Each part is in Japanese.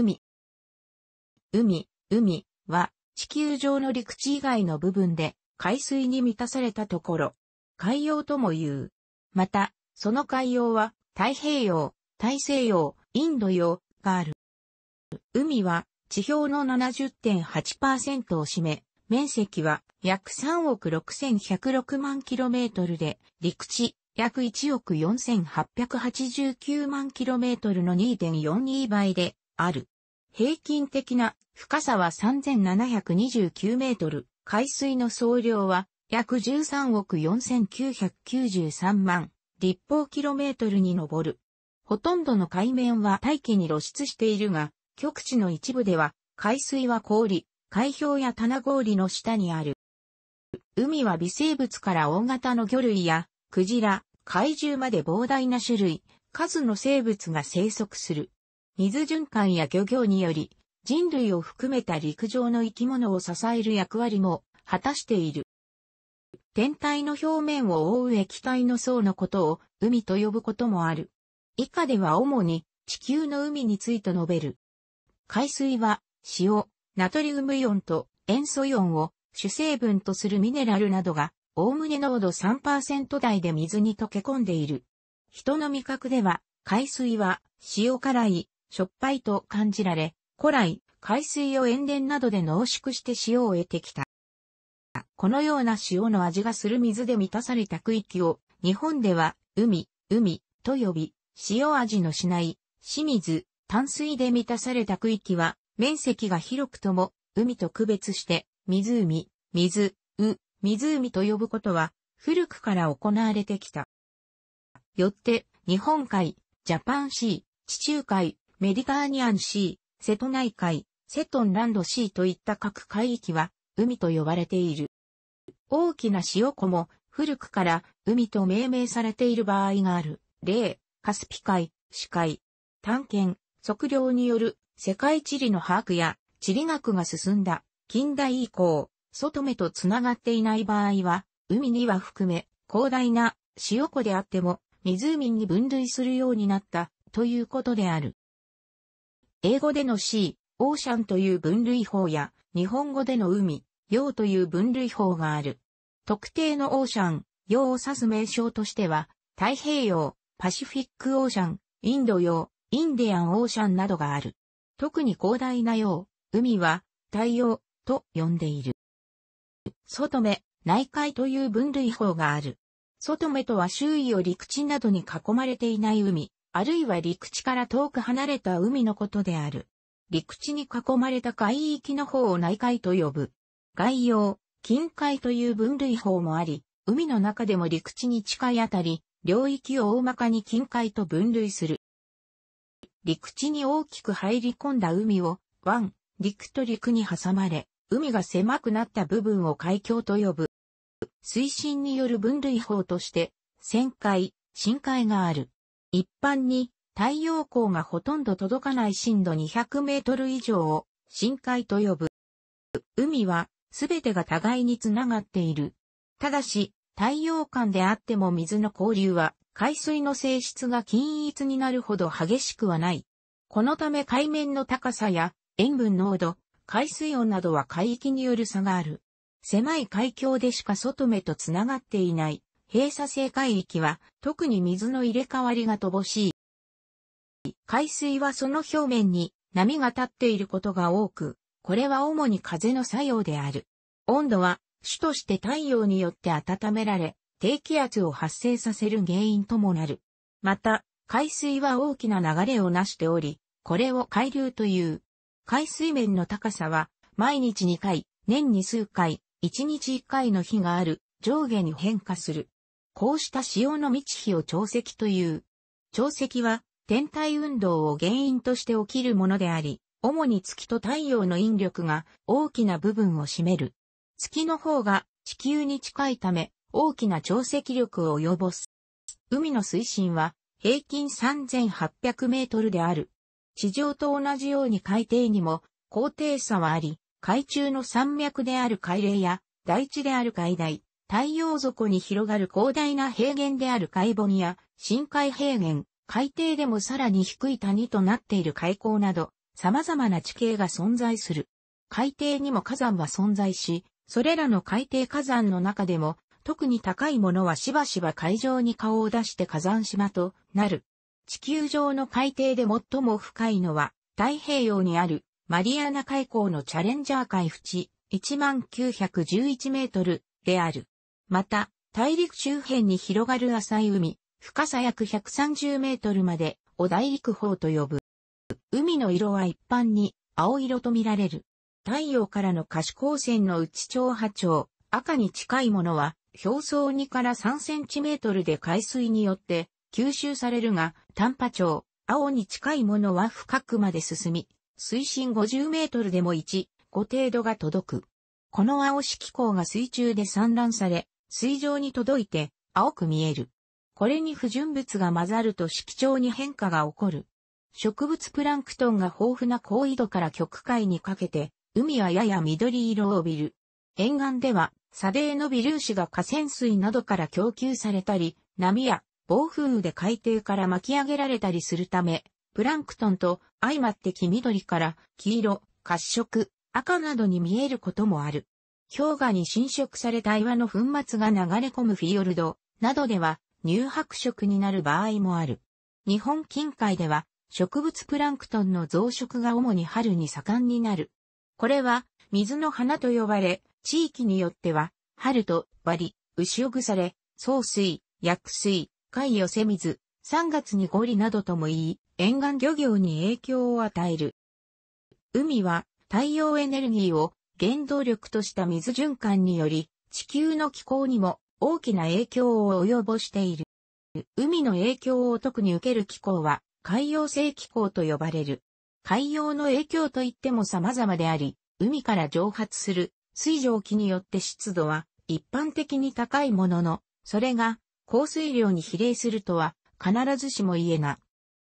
海。海、海は地球上の陸地以外の部分で海水に満たされたところ、海洋とも言う。また、その海洋は太平洋、大西洋、インド洋がある。海は地表の70.8%を占め、面積は約3億6106万キロメートルで、陸地約1億4889万キロメートルの2.42倍で、ある。平均的な深さは3729メートル、海水の総量は約13億4993万立方キロメートルに上る。ほとんどの海面は大気に露出しているが、極地の一部では海水は氷、海氷や棚氷の下にある。海は微生物から大型の魚類やクジラ、怪獣まで膨大な種類、数の生物が生息する。水循環や漁業により、人類を含めた陸上の生き物を支える役割も果たしている。天体の表面を覆う液体の層のことを海と呼ぶこともある。以下では主に地球の海について述べる。海水は塩、ナトリウムイオンと塩素イオンを主成分とするミネラルなどが、おおむね濃度3%台で水に溶け込んでいる。人の味覚では、海水は塩辛い、しょっぱいと感じられ、古来、海水を塩田などで濃縮して塩を得てきた。このような塩の味がする水で満たされた区域を、日本では、海、海、と呼び、塩味のしない、清水、淡水で満たされた区域は、面積が広くとも、海と区別して、湖、水、う、湖と呼ぶことは、古くから行われてきた。よって、日本海、ジャパンシー、地中海、メディターニアンシー、瀬戸内海、セトンランドシーといった各海域は、海と呼ばれている。大きな塩湖も、古くから海と命名されている場合がある。例、カスピ海、死海、探検、測量による世界地理の把握や地理学が進んだ近代以降、外目とつながっていない場合は、海には含め広大な塩湖であっても湖に分類するようになったということである。英語での C、オーシャンという分類法や、日本語での海、洋という分類法がある。特定のオーシャン、洋を指す名称としては、太平洋、パシフィックオーシャン、インド洋、インディアンオーシャンなどがある。特に広大な洋、海は、太陽、と呼んでいる。外目、内海という分類法がある。外目とは周囲を陸地などに囲まれていない海、あるいは陸地から遠く離れた海のことである。陸地に囲まれた海域の方を内海と呼ぶ。外洋、近海という分類法もあり、海の中でも陸地に近いあたり、領域を大まかに近海と分類する。陸地に大きく入り込んだ海を、湾、陸と陸に挟まれ、海が狭くなった部分を海峡と呼ぶ。水深による分類法として、旋海、深海がある。一般に太陽光がほとんど届かない深度200メートル以上を深海と呼ぶ。海はすべてが互いにつながっている。ただし、太陽間であっても水の交流は海水の性質が均一になるほど激しくはない。このため海面の高さや塩分濃度、海水温などは海域による差がある。狭い海峡でしか外目とつながっていない。閉鎖性海域は特に水の入れ替わりが乏しい。海水はその表面に波が立っていることが多く、これは主に風の作用である。温度は主として太陽によって温められ、低気圧を発生させる原因ともなる。また、海水は大きな流れを成しており、これを海流という。海水面の高さは、毎日2回、年に数回、1日1回の日がある、上下に変化する。こうした潮の満ち火を潮汐という。潮汐は天体運動を原因として起きるものであり、主に月と太陽の引力が大きな部分を占める。月の方が地球に近いため大きな潮汐力を及ぼす。海の水深は平均3800メートルである。地上と同じように海底にも高低差はあり、海中の山脈である海嶺や大地である海台、太陽底に広がる広大な平原である海盆や深海平原、海底でもさらに低い谷となっている海溝など、様々な地形が存在する。海底にも火山は存在し、それらの海底火山の中でも、特に高いものはしばしば海上に顔を出して火山島となる。地球上の海底で最も深いのは、太平洋にあるマリアナ海溝のチャレンジャー海淵1911メートルである。また、大陸周辺に広がる浅い海、深さ約130メートルまでを大陸方と呼ぶ。海の色は一般に青色と見られる。太陽からの可視光線の内長波長、赤に近いものは表層2から3センチメートルで海水によって吸収されるが、短波長、青に近いものは深くまで進み、水深50メートルでも1、5程度が届く。この青色光が水中で散乱され、水上に届いて青く見える。これに不純物が混ざると色調に変化が起こる。植物プランクトンが豊富な高緯度から極海にかけて、海はやや緑色を帯びる。沿岸では、砂泥の微粒子が河川水などから供給されたり、波や暴風雨で海底から巻き上げられたりするため、プランクトンと相まって黄緑から黄色、褐色、赤などに見えることもある。氷河に侵食された岩の粉末が流れ込むフィヨルドなどでは乳白色になる場合もある。日本近海では植物プランクトンの増殖が主に春に盛んになる。これは水の花と呼ばれ、地域によっては春と割り、牛を腐れ、総水、薬水、海寄せ水、3月にゴリなどとも言い、沿岸漁業に影響を与える。海は太陽エネルギーを原動力とした水循環により、地球の気候にも大きな影響を及ぼしている。海の影響を特に受ける気候は、海洋性気候と呼ばれる。海洋の影響といっても様々であり、海から蒸発する水蒸気によって湿度は一般的に高いものの、それが降水量に比例するとは必ずしも言えな。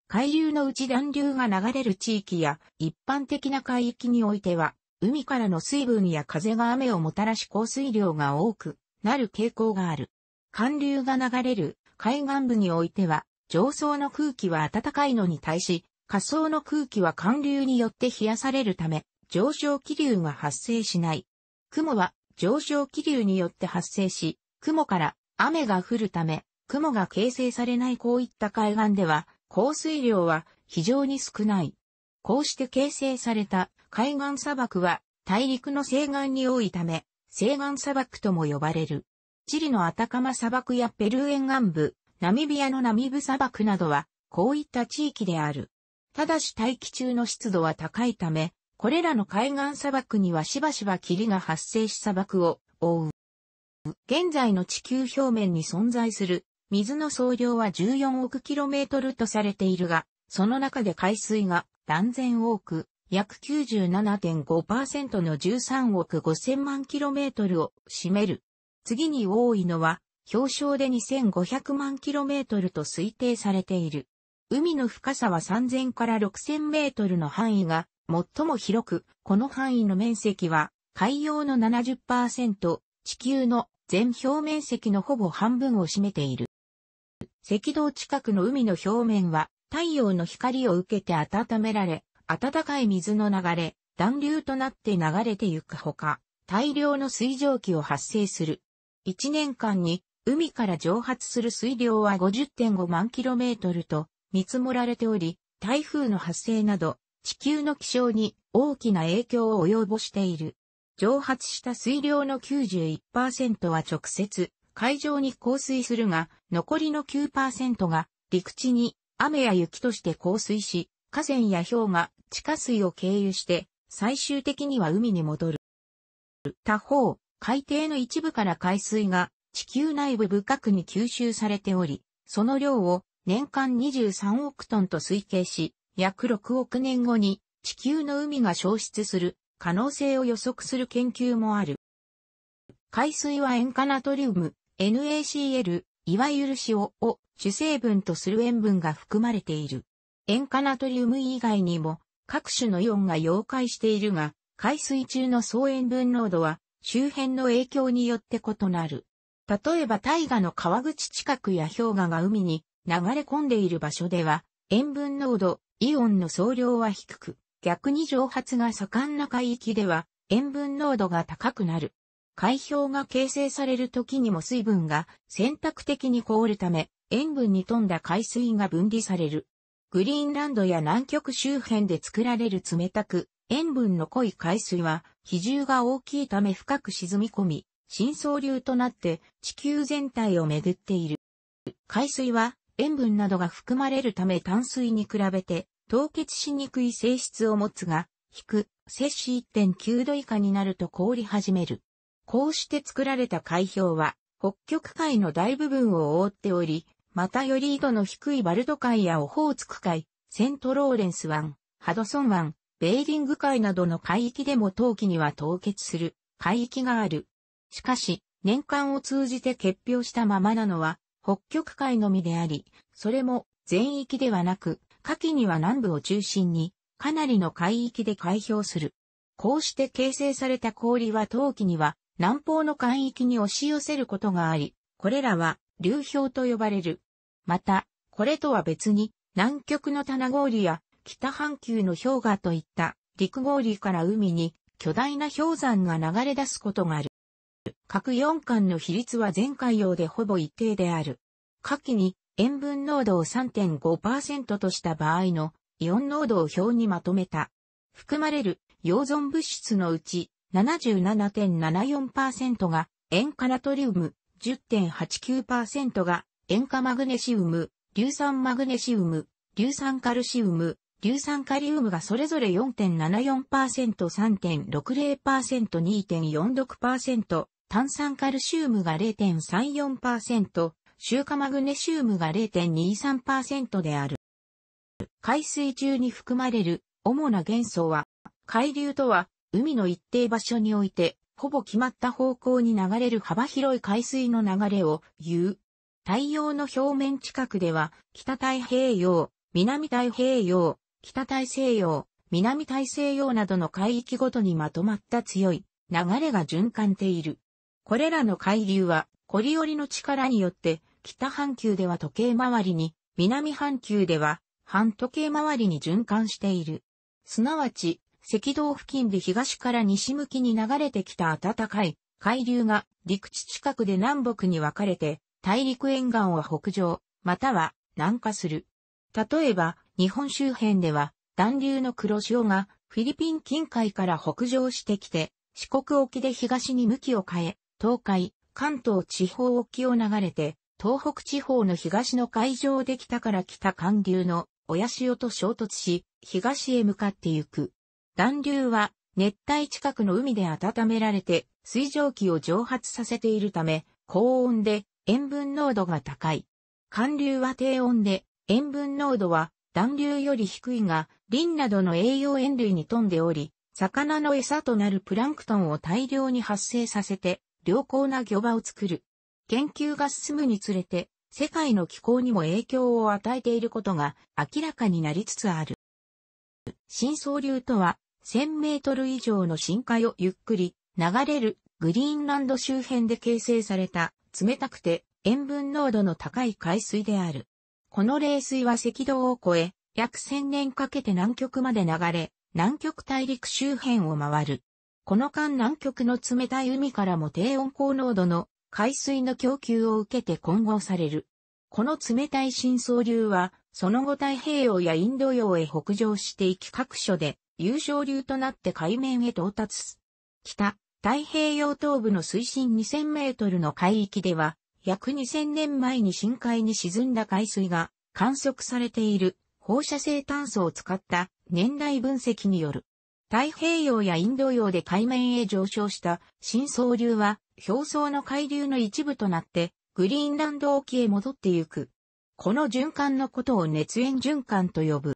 海流のうち暖流が流れる地域や一般的な海域においては海からの水分や風が雨をもたらし降水量が多くなる傾向がある。寒流が流れる海岸部においては、上層の空気は暖かいのに対し、下層の空気は寒流によって冷やされるため、上昇気流が発生しない。雲は上昇気流によって発生し、雲から雨が降るため、雲が形成されないこういった海岸では、降水量は非常に少ない。こうして形成された海岸砂漠は大陸の西岸に多いため、西岸砂漠とも呼ばれる。チリのアタカマ砂漠やペルー沿岸部、ナミビアのナミブ砂漠などは、こういった地域である。ただし大気中の湿度は高いため、これらの海岸砂漠にはしばしば霧が発生し砂漠を覆う。現在の地球表面に存在する水の総量は14億キロメートルとされているが、その中で海水が断然多く約97.5%の13億5000万 km を占める。次に多いのは、表床で2500万 km と推定されている。海の深さは3000から6000メートルの範囲が最も広く、この範囲の面積は海洋の70%、地球の全表面積のほぼ半分を占めている。赤道近くの海の表面は太陽の光を受けて温められ、暖かい水の流れ、暖流となって流れてゆくほか、大量の水蒸気を発生する。1年間に海から蒸発する水量は50.5万キロメートルと見積もられており、台風の発生など地球の気象に大きな影響を及ぼしている。蒸発した水量の91%は直接海上に降水するが、残りの9%が陸地に雨や雪として降水し、河川や氷河、地下水を経由して、最終的には海に戻る。他方、海底の一部から海水が地球内部深くに吸収されており、その量を年間23億トンと推計し、約6億年後に地球の海が消失する可能性を予測する研究もある。海水は塩化ナトリウム、NaCl、いわゆる塩を主成分とする塩分が含まれている。塩化ナトリウム以外にも各種のイオンが溶解しているが、海水中の総塩分濃度は周辺の影響によって異なる。例えば大河の川口近くや氷河が海に流れ込んでいる場所では、塩分濃度、イオンの総量は低く、逆に蒸発が盛んな海域では塩分濃度が高くなる。海氷が形成される時にも水分が選択的に凍るため、塩分に富んだ海水が分離される。グリーンランドや南極周辺で作られる冷たく、塩分の濃い海水は、比重が大きいため深く沈み込み、深層流となって地球全体を巡っている。海水は塩分などが含まれるため淡水に比べて凍結しにくい性質を持つが、低、摂氏1.9度以下になると凍り始める。こうして作られた海氷は、北極海の大部分を覆っており、またより緯度の低いバルト海やオホーツク海、セントローレンス湾、ハドソン湾、ベーリング海などの海域でも冬季には凍結する海域がある。しかし、年間を通じて結氷したままなのは、北極海のみであり、それも全域ではなく、夏季には南部を中心に、かなりの海域で開氷する。こうして形成された氷は冬季には南方の海域に押し寄せることがあり、これらは流氷と呼ばれる。また、これとは別に、南極の棚氷や北半球の氷河といった陸氷から海に巨大な氷山が流れ出すことがある。各4巻の比率は前回用でほぼ一定である。下記に塩分濃度を3.5%とした場合のイオン濃度を表にまとめた。含まれる溶存物質のうち77.74%が塩化ナトリウム、10.89%が塩化マグネシウム、硫酸マグネシウム、硫酸カルシウム、硫酸カリウムがそれぞれ 4.74%3.60%2.46%、炭酸カルシウムが0.34%、中化マグネシウムが0.23%である。海水中に含まれる主な元素は、海流とは海の一定場所においてほぼ決まった方向に流れる幅広い海水の流れを言う。太陽の表面近くでは、北太平洋、南太平洋、北大西洋、南大西洋などの海域ごとにまとまった強い流れが循環ている。これらの海流は、コリオリの力によって、北半球では時計回りに、南半球では、反時計回りに循環している。すなわち、赤道付近で東から西向きに流れてきた暖かい海流が陸地近くで南北に分かれて大陸沿岸は北上、または南下する。例えば、日本周辺では、暖流の黒潮がフィリピン近海から北上してきて、四国沖で東に向きを変え、東海、関東地方沖を流れて、東北地方の東の海上で北から北寒流の親潮と衝突し、東へ向かってゆく。暖流は熱帯近くの海で温められて水蒸気を蒸発させているため高温で塩分濃度が高い。寒流は低温で塩分濃度は暖流より低いがンなどの栄養塩類に富んでおり、魚の餌となるプランクトンを大量に発生させて良好な魚場を作る。研究が進むにつれて世界の気候にも影響を与えていることが明らかになりつつある。深層流とは、1000メートル以上の深海をゆっくり流れるグリーンランド周辺で形成された冷たくて塩分濃度の高い海水である。この冷水は赤道を越え、約1000年かけて南極まで流れ、南極大陸周辺を回る。この間南極の冷たい海からも低温高濃度の海水の供給を受けて混合される。この冷たい深層流はその後太平洋やインド洋へ北上していき各所で、優勝流となって海面へ到達。北、太平洋東部の水深2000メートルの海域では、約2000年前に深海に沈んだ海水が観測されている放射性炭素を使った年代分析による。太平洋やインド洋で海面へ上昇した深層流は表層の海流の一部となってグリーンランド沖へ戻ってゆく。この循環のことを熱縁循環と呼ぶ。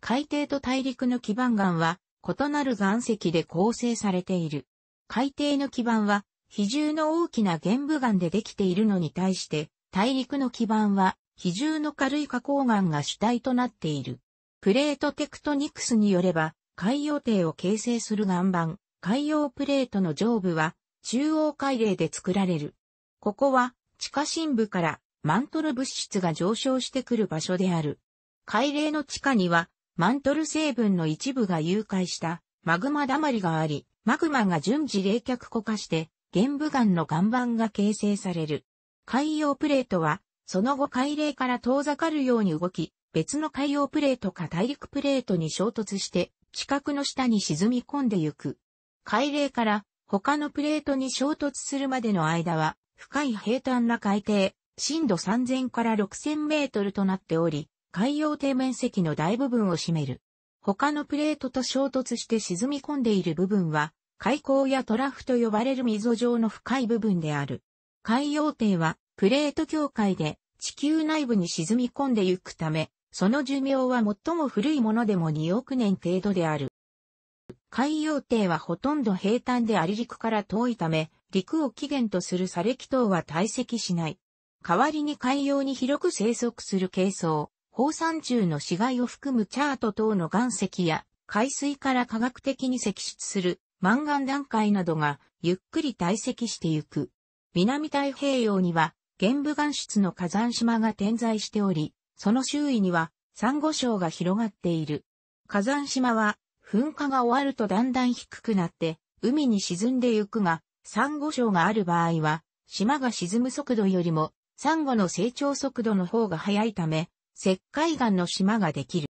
海底と大陸の基盤岩は異なる岩石で構成されている。海底の基盤は比重の大きな玄武岩でできているのに対して、大陸の基盤は比重の軽い花崗岩が主体となっている。プレートテクトニクスによれば、海洋底を形成する岩盤、海洋プレートの上部は中央海嶺で作られる。ここは地下深部からマントル物質が上昇してくる場所である。海嶺の地下には、マントル成分の一部が融解したマグマだまりがあり、マグマが順次冷却固化して、玄武岩の岩盤が形成される。海洋プレートは、その後海嶺から遠ざかるように動き、別の海洋プレートか大陸プレートに衝突して、地殻の下に沈み込んでゆく。海嶺から他のプレートに衝突するまでの間は、深い平坦な海底、深度3000から6000メートルとなっており、海洋底面積の大部分を占める。他のプレートと衝突して沈み込んでいる部分は、海溝やトラフと呼ばれる溝状の深い部分である。海洋底は、プレート境界で地球内部に沈み込んでゆくため、その寿命は最も古いものでも2億年程度である。海洋底はほとんど平坦であり陸から遠いため、陸を起源とする砂礫等は堆積しない。代わりに海洋に広く生息する軽藻、放散中の死骸を含むチャート等の岩石や海水から科学的に析出するマンガン段階などがゆっくり堆積してゆく。南太平洋には玄武岩質の火山島が点在しており、その周囲にはサンゴ礁が広がっている。火山島は噴火が終わるとだんだん低くなって海に沈んでゆくが、サンゴ礁がある場合は島が沈む速度よりもサンゴの成長速度の方が速いため、石灰岩の島ができる。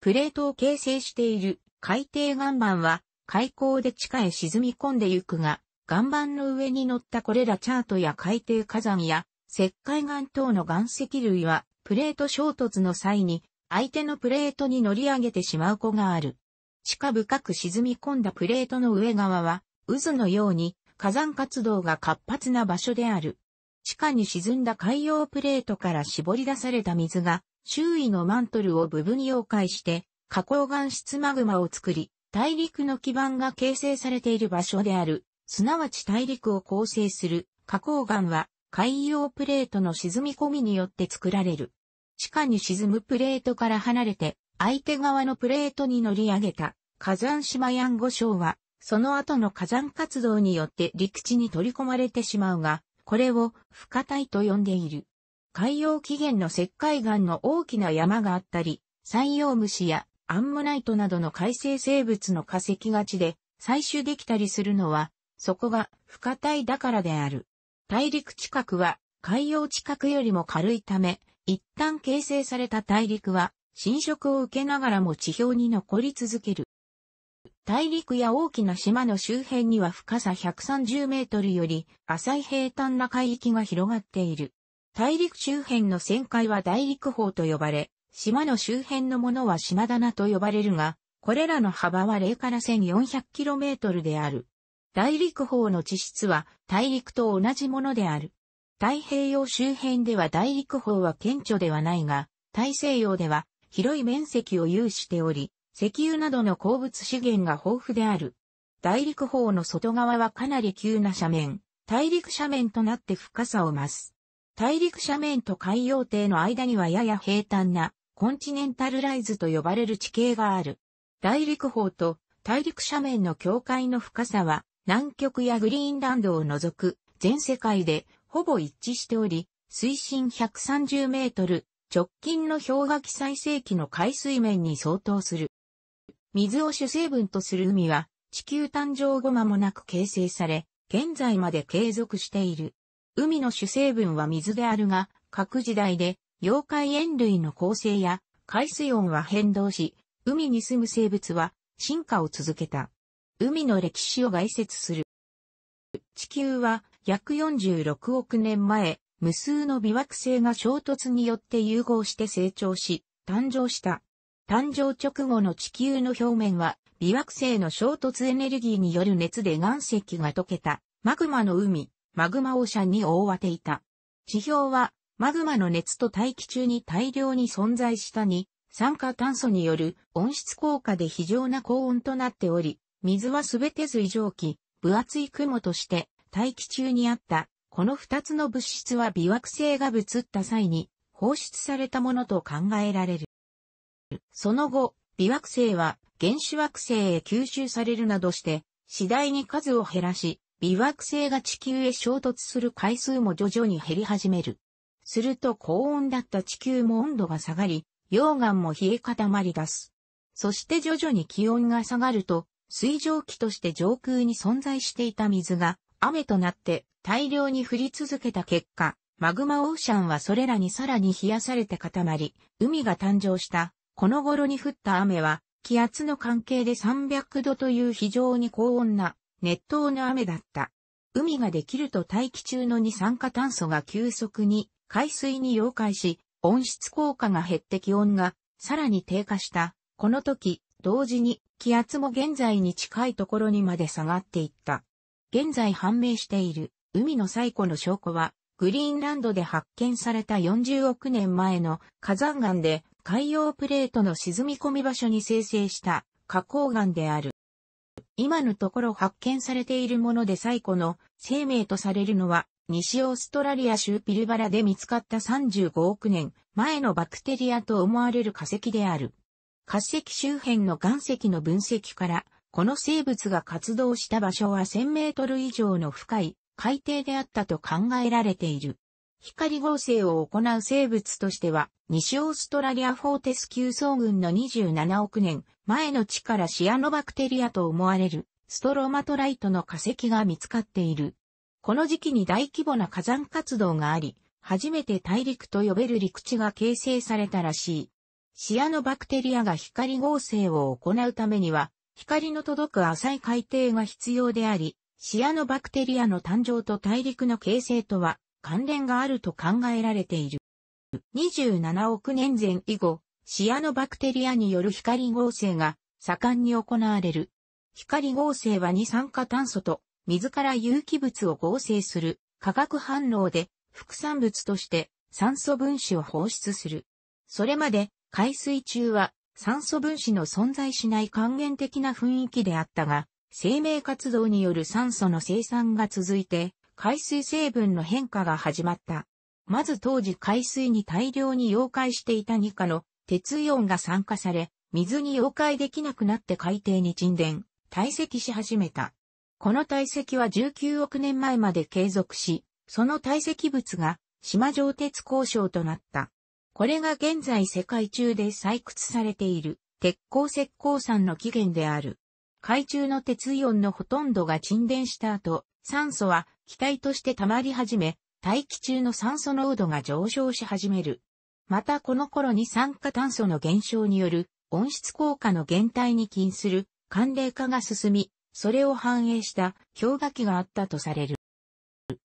プレートを形成している海底岩盤は海溝で地下へ沈み込んでゆくが、岩盤の上に乗ったこれらチャートや海底火山や石灰岩等の岩石類はプレート衝突の際に相手のプレートに乗り上げてしまう子がある。地下深く沈み込んだプレートの上側は渦のように火山活動が活発な場所である。地下に沈んだ海洋プレートから絞り出された水が、周囲のマントルを部分溶解して、花崗岩質マグマを作り、大陸の基盤が形成されている場所である、すなわち大陸を構成する花崗岩は、海洋プレートの沈み込みによって作られる。地下に沈むプレートから離れて、相手側のプレートに乗り上げた火山島ヤンゴ礁は、その後の火山活動によって陸地に取り込まれてしまうが、これを不可体と呼んでいる。海洋起源の石灰岩の大きな山があったり、採用虫やアンモナイトなどの海生生物の化石がちで採取できたりするのは、そこが不可体だからである。大陸近くは海洋近くよりも軽いため、一旦形成された大陸は侵食を受けながらも地表に残り続ける。大陸や大きな島の周辺には深さ130メートルより浅い平坦な海域が広がっている。大陸周辺の旋回は大陸法と呼ばれ、島の周辺のものは島棚と呼ばれるが、これらの幅は0から 1400km である。大陸法の地質は大陸と同じものである。太平洋周辺では大陸法は顕著ではないが、大西洋では広い面積を有しており、石油などの鉱物資源が豊富である。大陸方の外側はかなり急な斜面、大陸斜面となって深さを増す。大陸斜面と海洋底の間にはやや平坦なコンチネンタルライズと呼ばれる地形がある。大陸方と大陸斜面の境界の深さは南極やグリーンランドを除く全世界でほぼ一致しており、水深130メートル、直近の氷河期最盛期の海水面に相当する。水を主成分とする海は、地球誕生後間もなく形成され、現在まで継続している。海の主成分は水であるが、各時代で、妖怪塩類の構成や海水温は変動し、海に住む生物は進化を続けた。海の歴史を概説する。地球は約46億年前、無数の微惑星が衝突によって融合して成長し、誕生した。誕生直後の地球の表面は、微惑星の衝突エネルギーによる熱で岩石が溶けた、マグマの海、マグマオーシャンに覆われていた。地表は、マグマの熱と大気中に大量に存在したに、酸化炭素による温室効果で非常な高温となっており、水はすべて水蒸気、分厚い雲として大気中にあった。この二つの物質は微惑星が移った際に放出されたものと考えられる。その後、微惑星は原始惑星へ吸収されるなどして、次第に数を減らし、微惑星が地球へ衝突する回数も徐々に減り始める。すると高温だった地球も温度が下がり、溶岩も冷え固まり出す。そして徐々に気温が下がると、水蒸気として上空に存在していた水が雨となって大量に降り続けた結果、マグマオーシャンはそれらにさらに冷やされて固まり、海が誕生したこの頃に降った雨は、気圧の関係で300度という非常に高温な熱湯の雨だった。海ができると大気中の二酸化炭素が急速に海水に溶解し、温室効果が減って気温がさらに低下した。この時、同時に気圧も現在に近いところにまで下がっていった。現在判明している海の最古の証拠は、グリーンランドで発見された40億年前の火山岩で海洋プレートの沈み込み場所に生成した花崗岩である。今のところ発見されているもので最古の生命とされるのは、西オーストラリア州ピルバラで見つかった35億年前のバクテリアと思われる化石である。化石周辺の岩石の分析から、この生物が活動した場所は1000メートル以上の深い海底であったと考えられている。光合成を行う生物としては、西オーストラリアフォーテス級層群の27億年前の地からシアノバクテリアと思われるストロマトライトの化石が見つかっている。この時期に大規模な火山活動があり、初めて大陸と呼べる陸地が形成されたらしい。シアノバクテリアが光合成を行うためには、光の届く浅い海底が必要であり、シアノバクテリアの誕生と大陸の形成とは関連があると考えられている。27億年前以後、シアノバクテリアによる光合成が盛んに行われる。光合成は二酸化炭素と水から有機物を合成する化学反応で副産物として酸素分子を放出する。それまで海水中は酸素分子の存在しない還元的な雰囲気であったが、生命活動による酸素の生産が続いて、海水成分の変化が始まった。まず当時海水に大量に溶解していた2価の鉄イオンが酸化され、水に溶解できなくなって海底に沈殿、堆積し始めた。この堆積は19億年前まで継続し、その堆積物が島上鉄鉱床となった。これが現在世界中で採掘されている鉄鉱石鉱山の起源である。海中の鉄イオンのほとんどが沈殿した後、酸素は気体として溜まり始め、大気中の酸素濃度が上昇し始める。またこの頃に酸化炭素の減少による温室効果の減退に起因する寒冷化が進み、それを反映した氷河期があったとされる。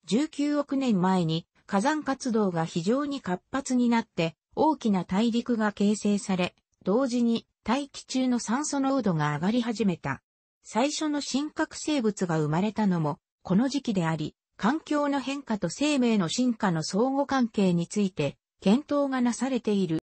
19億年前に火山活動が非常に活発になって大きな大陸が形成され、同時に大気中の酸素濃度が上がり始めた。最初の真核生物が生まれたのもこの時期であり、環境の変化と生命の進化の相互関係について検討がなされている。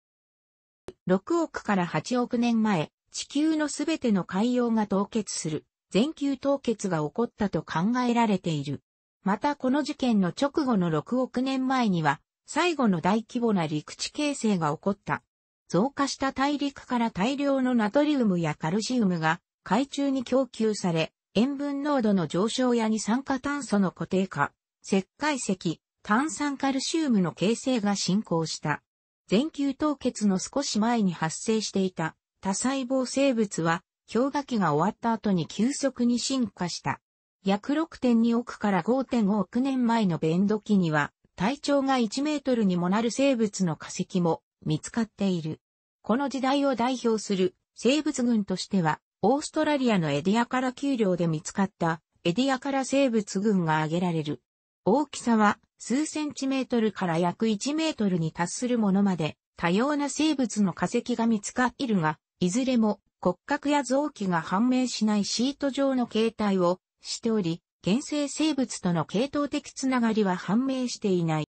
6億から8億年前、地球のすべての海洋が凍結する、全球凍結が起こったと考えられている。またこの事件の直後の6億年前には、最後の大規模な陸地形成が起こった。増加した大陸から大量のナトリウムやカルシウムが海中に供給され、塩分濃度の上昇や二酸化炭素の固定化、石灰石、炭酸カルシウムの形成が進行した。全球凍結の少し前に発生していた多細胞生物は氷河期が終わった後に急速に進化した。約6.2億から5.5億年前のベンド期には体長が1メートルにもなる生物の化石も見つかっている。この時代を代表する生物群としてはオーストラリアのエディアから丘陵で見つかったエディアから生物群が挙げられる。大きさは数センチメートルから約1メートルに達するものまで多様な生物の化石が見つかっているが、いずれも骨格や臓器が判明しないシート状の形態をしており、原生生物との系統的つながりは判明していない。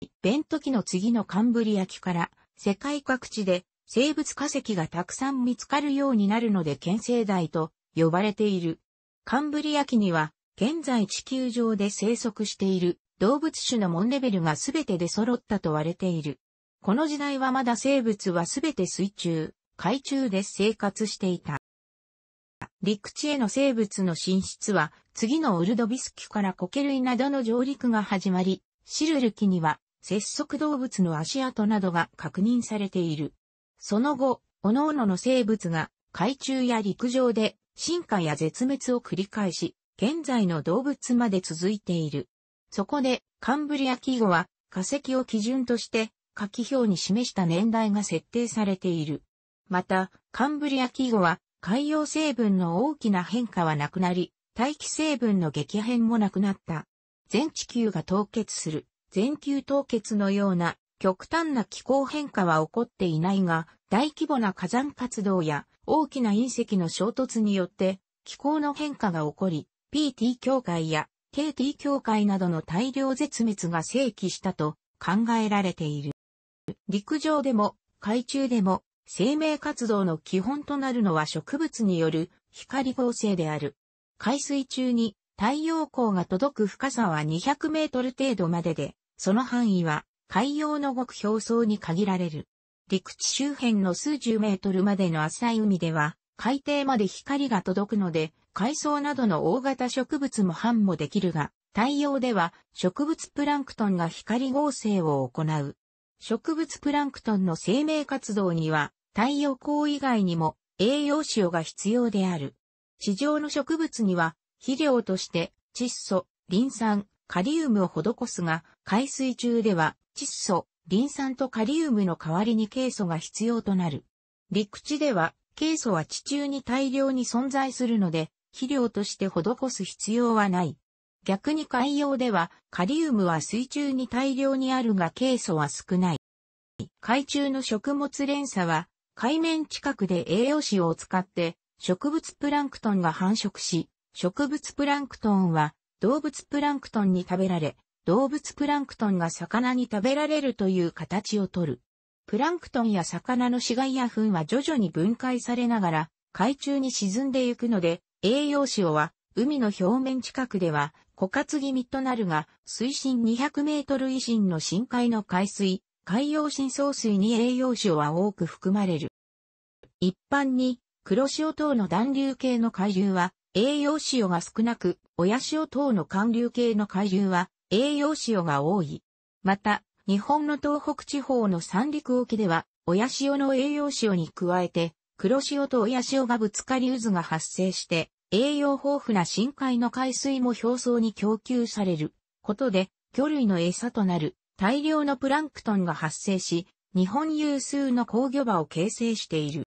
一辺時の次のカンブリア紀から世界各地で生物化石がたくさん見つかるようになるので県生代と呼ばれている。カンブリア紀には、現在地球上で生息している動物種の門レベルが全てで揃ったと割れている。この時代はまだ生物は全て水中、海中で生活していた。陸地への生物の進出は、次のウルドビスキュからコケ類などの上陸が始まり、シルル紀には、節足動物の足跡などが確認されている。その後、各々の生物が海中や陸上で進化や絶滅を繰り返し、現在の動物まで続いている。そこで、カンブリア紀後は化石を基準として、下記表に示した年代が設定されている。また、カンブリア紀後は海洋成分の大きな変化はなくなり、大気成分の激変もなくなった。全地球が凍結する、全球凍結のような極端な気候変化は起こっていないが、大規模な火山活動や大きな隕石の衝突によって気候の変化が起こり、PT 境界や KT 境界などの大量絶滅が正規したと考えられている。陸上でも海中でも生命活動の基本となるのは植物による光合成である。海水中に太陽光が届く深さは200メートル程度までで、その範囲は海洋のごく表層に限られる。陸地周辺の数十メートルまでの浅い海では、海底まで光が届くので、海藻などの大型植物も繁茂できるが、太陽では植物プランクトンが光合成を行う。植物プランクトンの生命活動には、太陽光以外にも栄養塩が必要である。地上の植物には、肥料として窒素、リン酸、カリウムを施すが、海水中では窒素、リン酸とカリウムの代わりにケイ素が必要となる。陸地では、ケイ素は地中に大量に存在するので、肥料として施す必要はない。逆に海洋では、カリウムは水中に大量にあるが、ケイ素は少ない。海中の食物連鎖は、海面近くで栄養士を使って、植物プランクトンが繁殖し、植物プランクトンは動物プランクトンに食べられ、動物プランクトンが魚に食べられるという形をとる。プランクトンや魚の死骸や糞は徐々に分解されながら海中に沈んでいくので、栄養塩は海の表面近くでは枯渇気味となるが、水深200メートル以深の深海の海水、海洋深層水に栄養塩は多く含まれる。一般に黒潮等の暖流系の海流は栄養塩が少なく、親潮等の寒流系の海流は栄養塩が多い。また、日本の東北地方の三陸沖では、親潮の栄養塩に加えて、黒潮と親潮がぶつかり渦が発生して、栄養豊富な深海の海水も表層に供給されることで、魚類の餌となる大量のプランクトンが発生し、日本有数の工業場を形成している。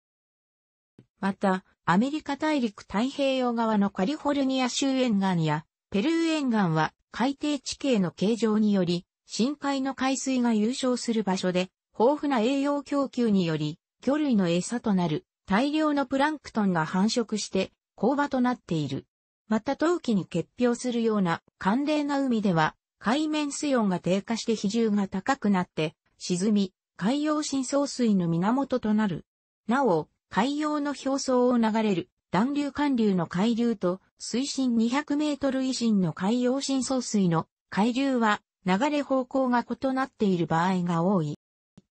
また、アメリカ大陸太平洋側のカリフォルニア州沿岸やペルー沿岸は海底地形の形状により、深海の海水が優勝する場所で、豊富な栄養供給により、魚類の餌となる大量のプランクトンが繁殖して工場となっている。また冬季に結氷するような寒冷な海では海面水温が低下して比重が高くなって沈み海洋深層水の源となる。なお、海洋の表層を流れる暖流寒流の海流と水深200メートル以深の海洋深層水の海流は流れ方向が異なっている場合が多い。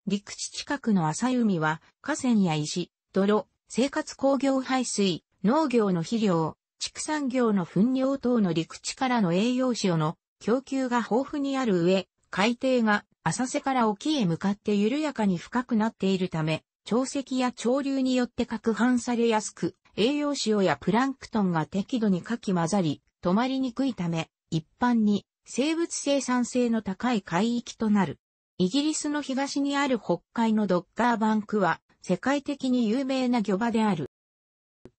陸地近くの浅い海は河川や石、泥、生活工業排水、農業の肥料、畜産業の糞尿等の陸地からの栄養塩の供給が豊富にある上、海底が浅瀬から沖へ向かって緩やかに深くなっているため、潮汐や潮流によって攪拌されやすく、栄養塩やプランクトンが適度にかき混ざり、止まりにくいため、一般に生物生産性の高い海域となる。イギリスの東にある北海のドッカーバンクは世界的に有名な漁場である。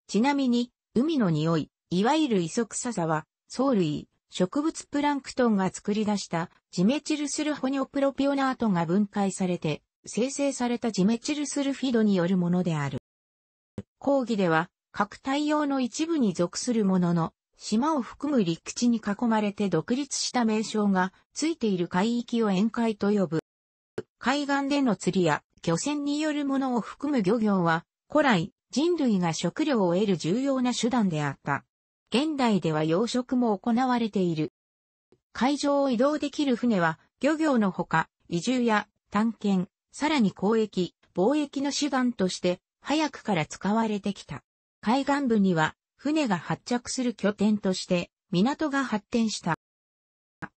ちなみに、海の匂い、いわゆるクサさは、藻類、植物プランクトンが作り出したジメチルスルホニョプロピオナートが分解されて、生成されたジメチルスルフィドによるものである。講義では、各対応の一部に属するものの、島を含む陸地に囲まれて独立した名称がついている海域を沿海と呼ぶ。海岸での釣りや漁船によるものを含む漁業は、古来人類が食料を得る重要な手段であった。現代では養殖も行われている。海上を移動できる船は、漁業のほか、移住や探検、さらに交易、貿易の手段として、早くから使われてきた。海岸部には船が発着する拠点として港が発展した。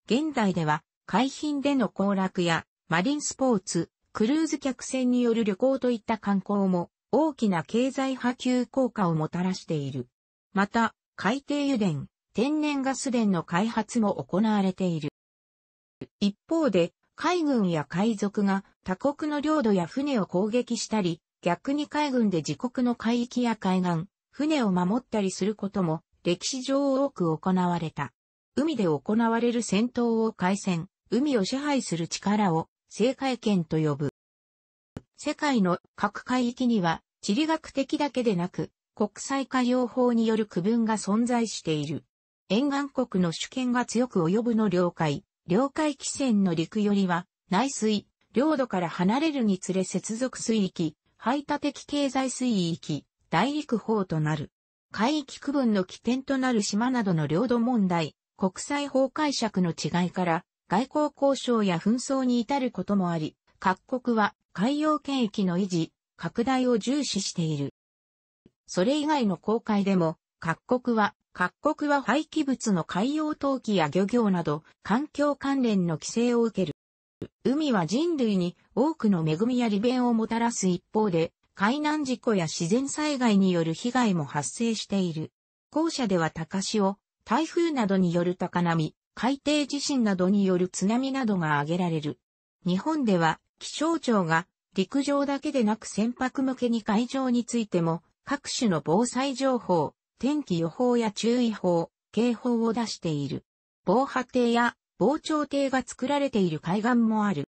現代では海浜での行楽やマリンスポーツ、クルーズ客船による旅行といった観光も大きな経済波及効果をもたらしている。また、海底油田、天然ガス田の開発も行われている。一方で、海軍や海賊が他国の領土や船を攻撃したり、逆に海軍で自国の海域や海岸、船を守ったりすることも歴史上多く行われた。海で行われる戦闘を海戦、海を支配する力を制海権と呼ぶ。世界の各海域には地理学的だけでなく国際海洋法による区分が存在している。沿岸国の主権が強く及ぶの領海、領海基線の陸よりは内水、領土から離れるにつれ接続水域、排他的経済水域、大陸法となる。海域区分の起点となる島などの領土問題、国際法解釈の違いから、外交交渉や紛争に至ることもあり、各国は海洋権益の維持、拡大を重視している。それ以外の公開でも、各国は、各国は廃棄物の海洋投棄や漁業など、環境関連の規制を受ける。海は人類に多くの恵みや利便をもたらす一方で、海難事故や自然災害による被害も発生している。校舎では高潮、台風などによる高波、海底地震などによる津波などが挙げられる。日本では気象庁が陸上だけでなく船舶向けに海上についても各種の防災情報、天気予報や注意報、警報を出している。防波堤や防潮堤が作られている海岸もある。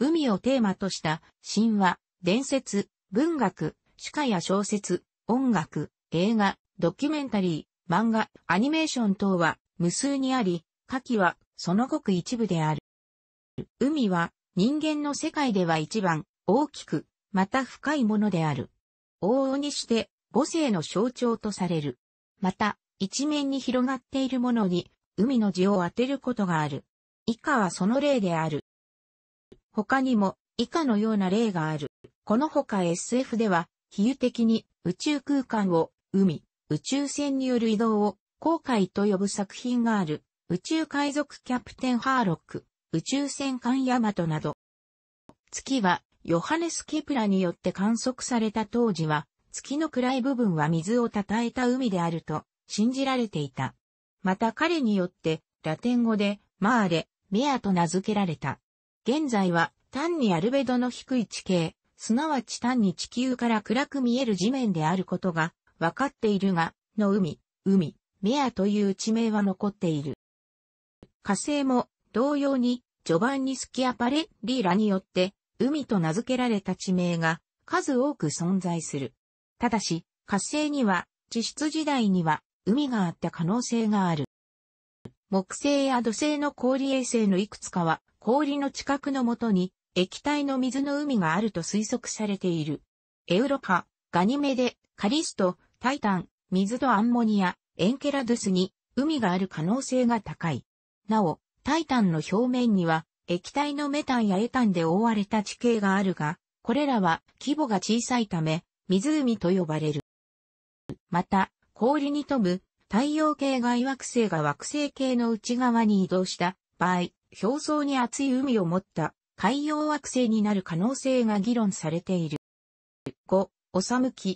海をテーマとした神話、伝説、文学、歯科や小説、音楽、映画、ドキュメンタリー、漫画、アニメーション等は無数にあり、下記はそのごく一部である。海は人間の世界では一番大きく、また深いものである。往々にして母性の象徴とされる。また、一面に広がっているものに海の字を当てることがある。以下はその例である。他にも以下のような例がある。このほか SF では、比喩的に宇宙空間を海、宇宙船による移動を航海と呼ぶ作品がある。宇宙海賊キャプテンハーロック、宇宙戦艦ヤマトなど。月はヨハネス・ケプラによって観測された当時は、月の暗い部分は水をたえた海であると信じられていた。また彼によって、ラテン語で、マーレ、メアと名付けられた。現在は、単にアルベドの低い地形、すなわち単に地球から暗く見える地面であることが、わかっているが、の海、海、メアという地名は残っている。火星も、同様に、ジョバンニ・スキアパレ・リーラによって、海と名付けられた地名が、数多く存在する。ただし、火星には、地質時代には、海があった可能性がある。木星や土星の氷衛星のいくつかは氷の近くのもとに液体の水の海があると推測されている。エウロパ、ガニメデ、カリスト、タイタン、水とアンモニア、エンケラドゥスに海がある可能性が高い。なお、タイタンの表面には液体のメタンやエタンで覆われた地形があるが、これらは規模が小さいため、湖と呼ばれる。また、氷に富む太陽系外惑星が惑星系の内側に移動した場合、表層に厚い海を持った海洋惑星になる可能性が議論されている。5、おさむき、